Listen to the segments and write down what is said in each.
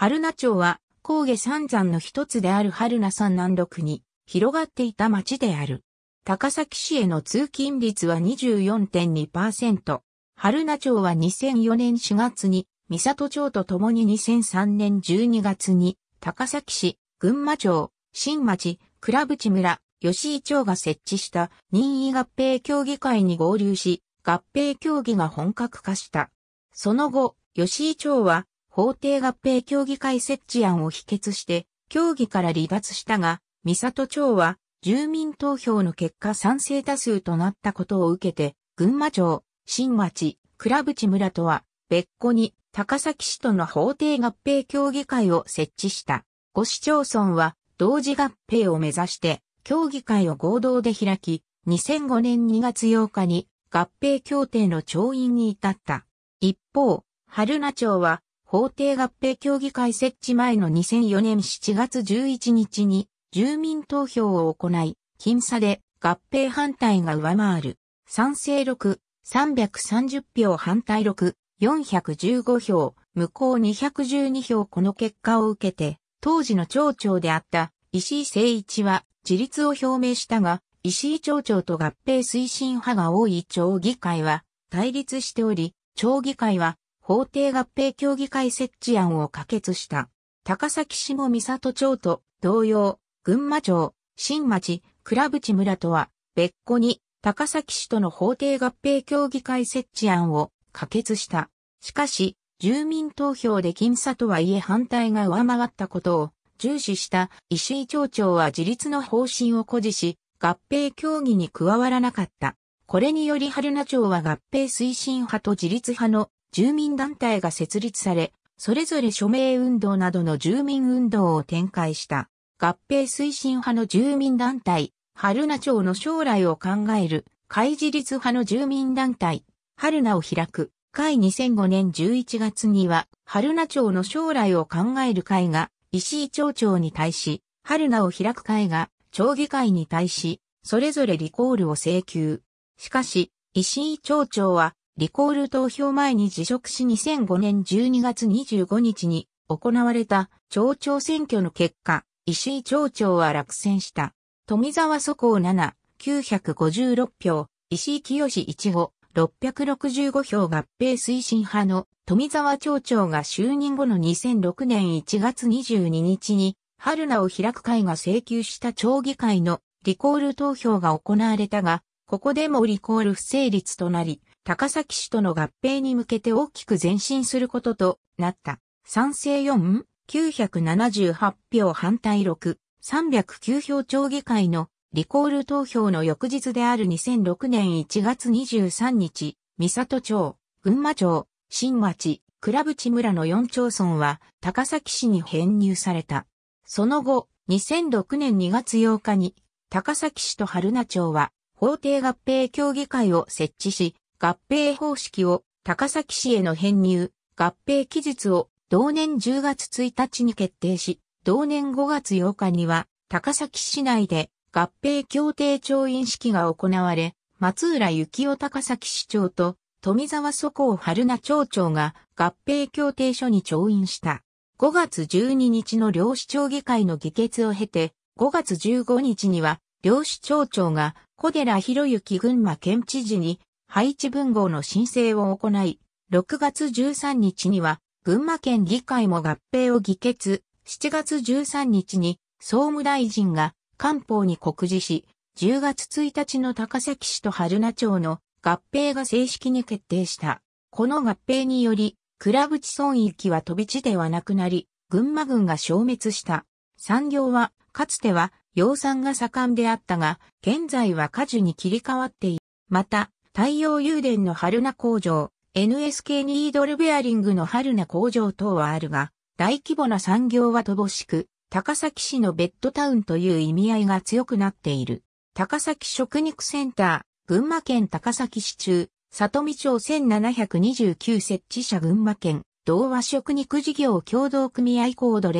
春名町は、高下三山の一つである春名山南麓に広がっていた町である。高崎市への通勤率は24.2%。春名町は2004年4月に、三里町と共に2003年12月に、高崎市、群馬町、新町、倉淵村、吉井町が設置した任意合併協議会に合流し、合併協議が本格化した。その後、吉井町は法定合併協議会設置案を否決して、協議から離脱したが、三里町は、住民投票の結果賛成多数となったことを受けて、群馬町、新町、倉淵村とは、別個に、高崎市との法定合併協議会を設置した。五市町村は、同時合併を目指して、協議会を合同で開き、2005年2月8日に合併協定の調印に至った。一方、春名町は法定合併協議会設置前の2004年7月11日に住民投票を行い、僅差で合併反対が上回る。賛成6、330票反対6、415票、無効212票この結果を受けて、当時の町長であった石井誠一は自立を表明したが、石井町長と合併推進派が多い町議会は対立しており、町議会は法定合併協議会設置案を可決した。高崎市も三里町と同様、群馬町、新町、倉淵村とは別個に高崎市との法定合併協議会設置案を可決した。しかし、住民投票で僅差とはいえ反対が上回ったことを重視した石井町長は自立の方針を誇示し、合併協議に加わらなかった。これにより春名町は合併推進派と自立派の住民団体が設立され、それぞれ署名運動などの住民運動を展開した、合併推進派の住民団体、春名町の将来を考える、会自立派の住民団体、春名を開く、会2005年11月には、春名町の将来を考える会が、石井町長に対し、春名を開く会が、町議会に対し、それぞれリコールを請求。しかし、石井町長は、リコール投票前に辞職し2005年12月25日に行われた町長選挙の結果、石井町長は落選した。富沢祖高7、956票、石井清一号、665票合併推進派の富沢町長が就任後の2006年1月22日に春名を開く会が請求した町議会のリコール投票が行われたが、ここでもリコール不成立となり、高崎市との合併に向けて大きく前進することとなった。賛成4、978票反対6、309票町議会のリコール投票の翌日である2006年1月23日、三里町、群馬町、新町、倉淵村の4町村は高崎市に編入された。その後、2006年2月8日に高崎市と春名町は法定合併協議会を設置し、合併方式を高崎市への編入、合併期日を同年10月1日に決定し、同年5月8日には高崎市内で合併協定調印式が行われ、松浦幸夫高崎市長と富沢祖港春名町長が合併協定書に調印した。5月12日の両市町議会の議決を経て、5月15日には両市町長が小寺博之群馬県知事に配置文号の申請を行い、6月13日には群馬県議会も合併を議決、7月13日に総務大臣が官報に告示し、10月1日の高崎市と春名町の合併が正式に決定した。この合併により、倉淵村域は飛び地ではなくなり、群馬軍が消滅した。産業は、かつては、養蚕が盛んであったが、現在は果樹に切り替わっている。また、太陽油田の春名工場、NSK ニードルベアリングの春名工場等はあるが、大規模な産業は乏しく、高崎市のベッドタウンという意味合いが強くなっている。高崎食肉センター、群馬県高崎市中、里見町1729設置者群馬県、同和食肉事業共同組合コード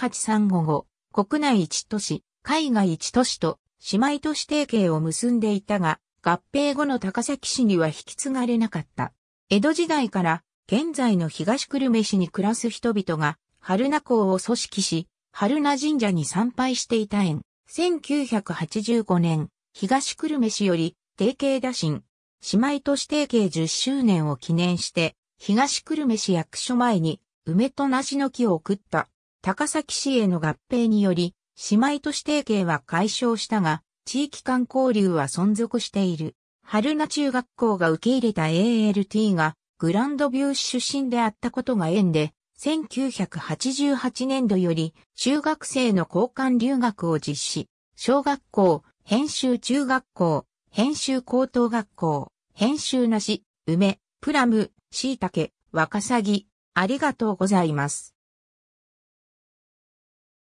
027343835国内一都市、海外一都市と姉妹都市提携を結んでいたが、合併後の高崎市には引き継がれなかった。江戸時代から現在の東久留米市に暮らす人々が春名港を組織し、春名神社に参拝していた縁、1985年、東久留米市より定型打診、姉妹都市定型10周年を記念して、東久留米市役所前に梅と梨の木を送った高崎市への合併により、姉妹都市定型は解消したが、地域間交流は存続している。春名中学校が受け入れた ALT がグランドビュー出身であったことが縁で、1988年度より中学生の交換留学を実施。小学校、編集中学校、編集高等学校、編集なし、梅、プラム、椎茸、ワカサギ。ありがとうございます。